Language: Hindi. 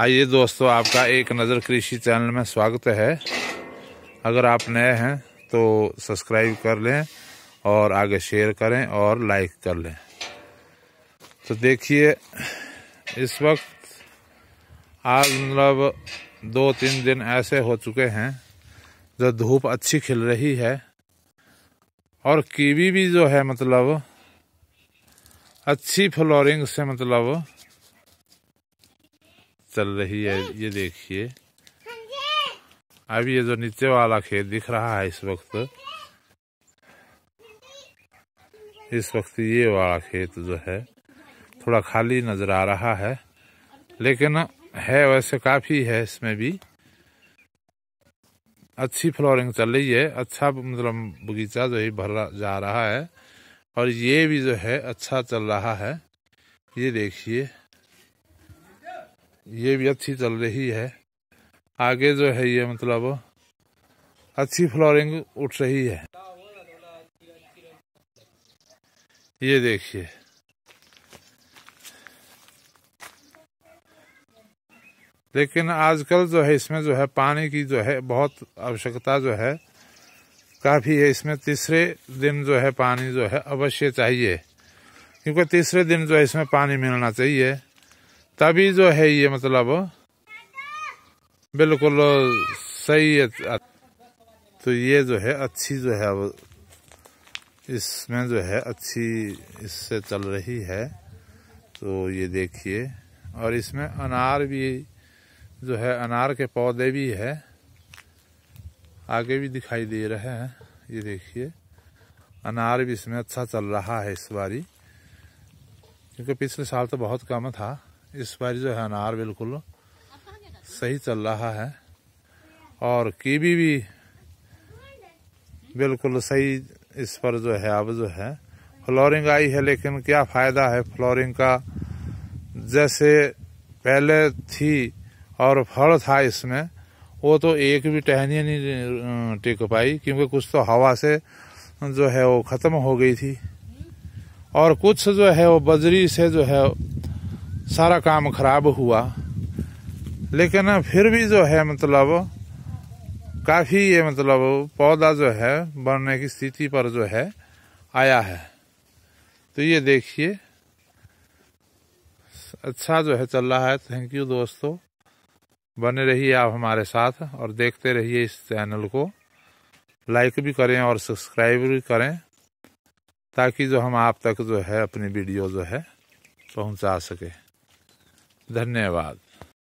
आइए दोस्तों आपका एक नज़र कृषि चैनल में स्वागत है अगर आप नए हैं तो सब्सक्राइब कर लें और आगे शेयर करें और लाइक कर लें तो देखिए इस वक्त आज मतलब दो तीन दिन ऐसे हो चुके हैं जो धूप अच्छी खिल रही है और कीवी भी जो है मतलब अच्छी फ्लोरिंग से मतलब चल रही है हाँ। ये देखिए अब ये जो नीचे वाला खेत दिख रहा है इस वक्त इस वक्त ये वाला खेत जो है थोड़ा खाली नजर आ रहा है लेकिन है वैसे काफी है इसमें भी अच्छी फ्लोरिंग चल रही है अच्छा मतलब बगीचा जो है भरा जा रहा है और ये भी जो है अच्छा चल रहा है ये देखिए ये भी अच्छी चल रही है आगे जो है ये मतलब अच्छी फ्लोरिंग उठ रही है ये देखिए लेकिन आजकल जो है इसमें जो है पानी की जो है बहुत आवश्यकता जो है काफ़ी है इसमें तीसरे दिन जो है पानी जो है अवश्य चाहिए क्योंकि तीसरे दिन जो है इसमें पानी मिलना चाहिए तभी जो है ये मतलब बिल्कुल सही है तो ये जो है अच्छी जो है अब इसमें जो है अच्छी इससे चल रही है तो ये देखिए और इसमें अनार भी जो है अनार के पौधे भी है आगे भी दिखाई दे रहे हैं ये देखिए अनार भी इसमें अच्छा चल रहा है इस बारी क्योंकि पिछले साल तो बहुत कम था इस बार जो है अनार बिल्कुल सही चल रहा है और कीवी भी बिल्कुल सही इस पर जो है अब जो है फ्लोरिंग आई है लेकिन क्या फ़ायदा है फ्लोरिंग का जैसे पहले थी और फल था इसमें वो तो एक भी टहनी नहीं टिक पाई क्योंकि कुछ तो हवा से जो है वो ख़त्म हो गई थी और कुछ जो है वो बजरी से जो है सारा काम खराब हुआ लेकिन फिर भी जो है मतलब काफ़ी ये मतलब पौधा जो है बढ़ने की स्थिति पर जो है आया है तो ये देखिए अच्छा जो है चल रहा है थैंक यू दोस्तों बने रहिए आप हमारे साथ और देखते रहिए इस चैनल को लाइक भी करें और सब्सक्राइब भी करें ताकि जो हम आप तक जो है अपनी वीडियो जो है पहुंचा सके धन्यवाद